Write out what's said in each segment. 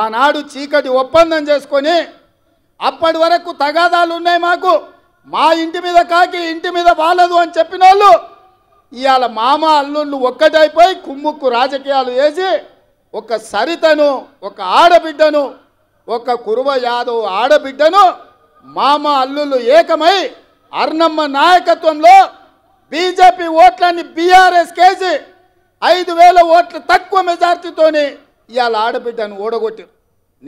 ఆనాడు చీకటి ఒప్పందం చేసుకొని అప్పటి వరకు తగాదాలు ఉన్నాయి మాకు మా ఇంటి మీద కాకి ఇంటి మీద వాళ్ళదు అని చెప్పిన వాళ్ళు ఇవాళ మామ అల్లుళ్ళు ఒక్కటైపోయి కుమ్ముక్కు రాజకీయాలు వేసి ఒక సరితను ఒక ఆడబిడ్డను ఒక కురువ యాదవ్ ఆడబిడ్డను మామ అల్లుళ్ళు ఏకమై అర్ణమ్మ నాయకత్వంలో బీజేపీ ఓట్లని బీఆర్ఎస్ కేసి ఐదు వేల ఓట్ల తక్కువ మెజార్టీతోని ఇవాళ ఆడబిడ్డను ఓడగొట్టారు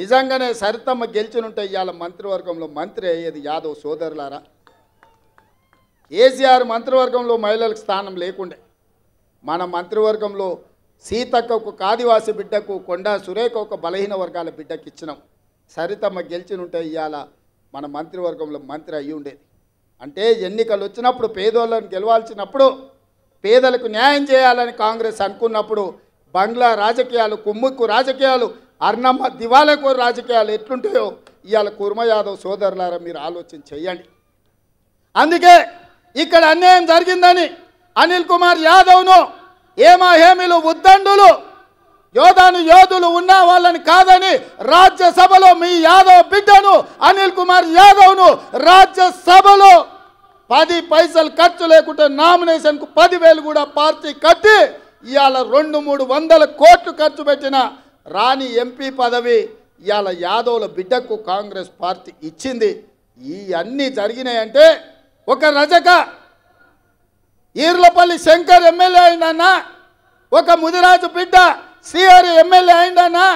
నిజంగానే సరితమ్మ గెలిచినుంటే ఇవాళ మంత్రివర్గంలో మంత్రి అయ్యేది యాదవ్ సోదరులారా కేసీఆర్ మంత్రివర్గంలో మహిళలకు స్థానం లేకుండే మన మంత్రివర్గంలో సీతక్కకు ఆదివాసి బిడ్డకు కొండా సురేఖ ఒక బలహీన వర్గాల బిడ్డకి ఇచ్చినాం సరితమ్మ గెలిచినుంటే ఇవాళ మన మంత్రివర్గంలో మంత్రి అయ్యి ఉండేది అంటే ఎన్నికలు వచ్చినప్పుడు పేదోళ్ళని గెలవాల్సినప్పుడు పేదలకు న్యాయం చేయాలని కాంగ్రెస్ అనుకున్నప్పుడు బంగ్లా రాజకీయాలు కుమ్ముక్కు రాజకీయాలు అర్ణమ్మ దివాలకు రాజకీయాలు ఎట్లుంటాయో ఇవాళ కుర్మయాదవ్ సోదరులారా మీరు ఆలోచన చేయండి అందుకే ఇక్కడ అన్యాయం జరిగిందని అనిల్ కుమార్ యాదవ్ను హేమా హేమిలు ఉద్దండులు యోధాను యోధులు ఉన్నా వాళ్ళని కాదని రాజ్యసభలో మీ యాదవ్ బిడ్డను అనిల్ కుమార్ యాదవ్ను రాజ్యసభలో పది పైసలు ఖర్చు లేకుంటే నామినేషన్కు పదివేలు కూడా పార్టీ కట్టి ఇవాళ రెండు మూడు వందల కోట్లు ఖర్చు పెట్టిన రాణి ఎంపీ పదవి ఇవాళ యాదవ్ల బిడ్డకు కాంగ్రెస్ పార్టీ ఇచ్చింది ఇవన్నీ జరిగినాయంటే ఒక రజక ఈర్లపల్లి శంకర్ ఎమ్మెల్యే అయిందన్నా ఒక ముదిరాజు బిడ్డ సిఆర్ ఎమ్మెల్యే అయిందన్నా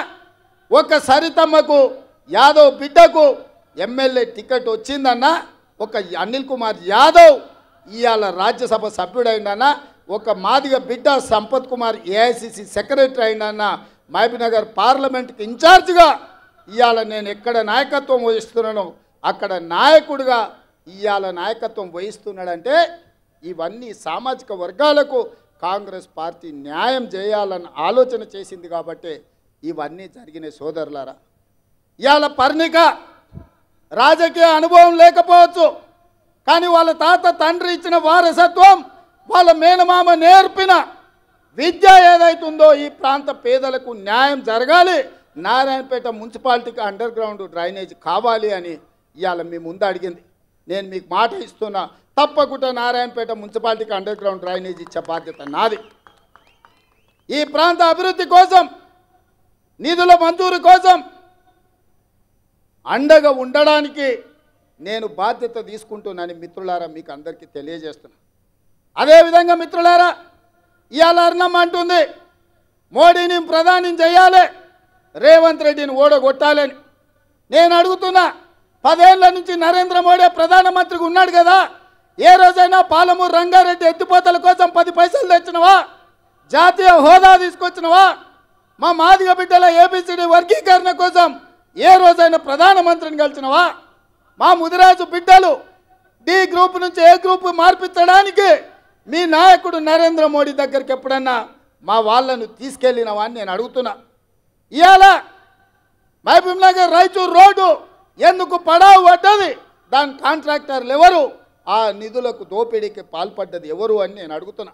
ఒక సరితమ్మకు యాదవ్ బిడ్డకు ఎమ్మెల్యే టికెట్ వచ్చిందన్నా ఒక అనిల్ కుమార్ యాదవ్ ఇవాళ రాజ్యసభ సభ్యుడైందన్నా ఒక మాదిగ బిడ్డ సంపత్ కుమార్ ఏఐసిసి సెక్రటరీ అయిన మహబీనగర్ పార్లమెంట్కి ఇన్ఛార్జ్గా ఇవాళ నేను ఎక్కడ నాయకత్వం వహిస్తున్నానో అక్కడ నాయకుడిగా ఇవాళ నాయకత్వం వహిస్తున్నాడంటే ఇవన్నీ సామాజిక వర్గాలకు కాంగ్రెస్ పార్టీ న్యాయం చేయాలని ఆలోచన చేసింది కాబట్టి ఇవన్నీ జరిగిన సోదరులారా ఇవాళ పర్ణిక రాజకీయ అనుభవం లేకపోవచ్చు కానీ వాళ్ళ తాత తండ్రి ఇచ్చిన వారసత్వం వాళ్ళ మేనమామ నేర్పిన విద్య ఏదైతుందో ఈ ప్రాంత పేదలకు న్యాయం జరగాలి నారాయణపేట మున్సిపాలిటీకి అండర్ గ్రౌండ్ డ్రైనేజ్ కావాలి అని ఇవాళ మీ ముందు అడిగింది నేను మీకు మాట ఇస్తున్నా తప్పకుండా నారాయణపేట మున్సిపాలిటీకి అండర్ గ్రౌండ్ డ్రైనేజ్ ఇచ్చే బాధ్యత నాది ఈ ప్రాంత అభివృద్ధి కోసం నిధుల మంజూరు కోసం అండగా ఉండడానికి నేను బాధ్యత తీసుకుంటున్నాను మిత్రులారా మీకు అందరికీ తెలియజేస్తున్నాను అదేవిధంగా మిత్రులారా ఇవాళ అర్ణమ్మ అంటుంది మోడీని ప్రధాని చేయాలి రేవంత్ రెడ్డిని ఓడగొట్టాలని నేను అడుగుతున్నా పదేళ్ల నుంచి నరేంద్ర మోడీ ప్రధానమంత్రికి ఉన్నాడు కదా ఏ రోజైనా పాలమూరు రంగారెడ్డి ఎత్తిపోతల కోసం పది పైసలు తెచ్చినవా జాతీయ హోదా తీసుకొచ్చినవా మా మాదిగ బిడ్డల ఏబిసిడి వర్గీకరణ కోసం ఏ రోజైనా ప్రధానమంత్రిని కలిసినవా మా ముదిరాజు బిడ్డలు డి గ్రూప్ నుంచి ఏ గ్రూప్ మార్పించడానికి మీ నాయకుడు నరేంద్ర మోడీ దగ్గరికి ఎప్పుడన్నా మా వాళ్ళను తీసుకెళ్ళినవా అని నేను అడుగుతున్నా ఇవాళ నగర్ రాయచూరు రోడ్డు ఎందుకు పడావు పడ్డది దాని కాంట్రాక్టర్లు ఎవరు ఆ నిధులకు దోపిడీకి పాల్పడ్డది ఎవరు అని నేను అడుగుతున్నా